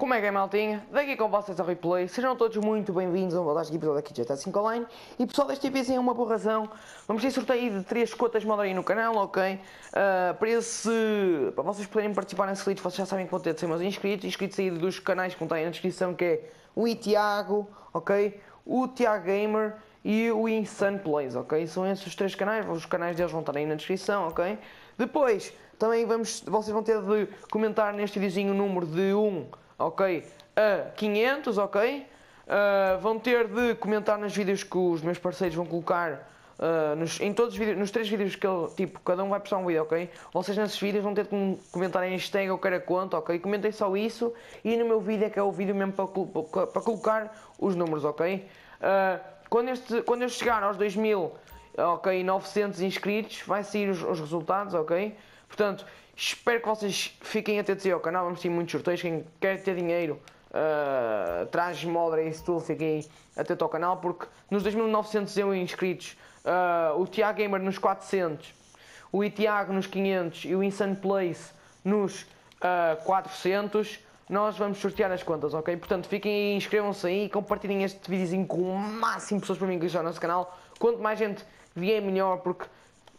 Como é que é, maltinha? Daqui com vocês ao replay. Sejam todos muito bem-vindos a um fantástico episódio aqui de GTA 5 Online. E pessoal, deste vez é uma boa razão. Vamos ter sorteio de 3 cotas aí no canal, ok? Uh, para, esse, para vocês poderem participar nesse vídeo, vocês já sabem que vão ter de ser meus inscritos. Inscritos aí dos canais que estão aí na descrição, que é o Itiago, ok? O Tiago Gamer e o Insane Plays, ok? São esses os três canais, os canais deles vão estar aí na descrição, ok? Depois, também vamos, vocês vão ter de comentar neste videozinho o número de 1... Um, ok? A 500, ok? Uh, vão ter de comentar nos vídeos que os meus parceiros vão colocar uh, nos, em todos os vídeos, nos três vídeos que eu, tipo, cada um vai postar um vídeo, ok? Vocês nesses vídeos vão ter de comentar em hashtag ou queira quanto, ok? Comentem só isso e no meu vídeo é que é o vídeo mesmo para, para, para colocar os números, ok? Uh, quando, este, quando eu chegar aos 2000, ok, 900 inscritos, vai sair os, os resultados, ok? Portanto, espero que vocês fiquem atentos aí ao canal. Vamos ter muitos sorteios. Quem quer ter dinheiro, uh, traz moda e tudo. Fiquem atentos ao canal. Porque nos 2900 inscritos, uh, o Tiago Gamer nos 400, o Itiago nos 500 e o Insane Place nos uh, ah, 400 nós vamos sortear as contas, ok? Portanto, fiquem aí, inscrevam-se aí e compartilhem este videozinho com o máximo de pessoas para me ingressar no nosso canal. Quanto mais gente vier, melhor, porque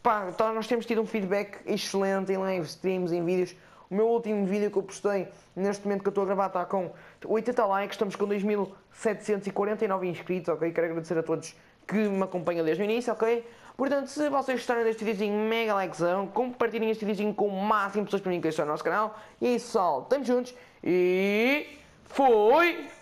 Pá, então nós temos tido um feedback excelente em live streams, em vídeos. O meu último vídeo que eu postei, neste momento que eu estou a gravar, está com 80 likes, estamos com 2.749 inscritos, ok? Quero agradecer a todos que me acompanham desde o início, ok? Portanto, se vocês gostaram deste vídeo, mega likezão, compartilhem este vídeo com o máximo de pessoas para mim que estão no nosso canal. E é isso, pessoal, estamos juntos e... Foi!